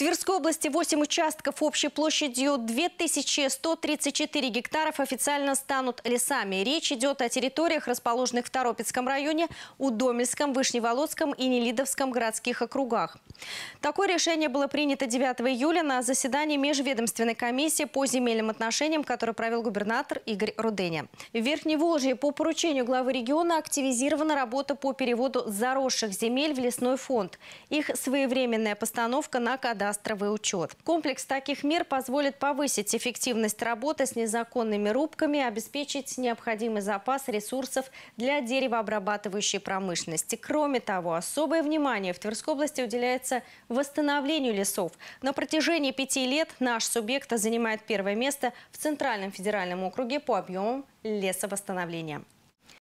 Тверской области 8 участков общей площадью 2134 гектаров официально станут лесами. Речь идет о территориях, расположенных в Торопецком районе, Удомельском, Вышневолодском и Нелидовском городских округах. Такое решение было принято 9 июля на заседании Межведомственной комиссии по земельным отношениям, которую провел губернатор Игорь Руденя. В Верхневолжье по поручению главы региона активизирована работа по переводу заросших земель в лесной фонд. Их своевременная постановка на кадастр кадастровый учет. Комплекс таких мер позволит повысить эффективность работы с незаконными рубками, обеспечить необходимый запас ресурсов для деревообрабатывающей промышленности. Кроме того, особое внимание в Тверской области уделяется восстановлению лесов. На протяжении пяти лет наш субъект занимает первое место в Центральном федеральном округе по объемам лесовосстановления.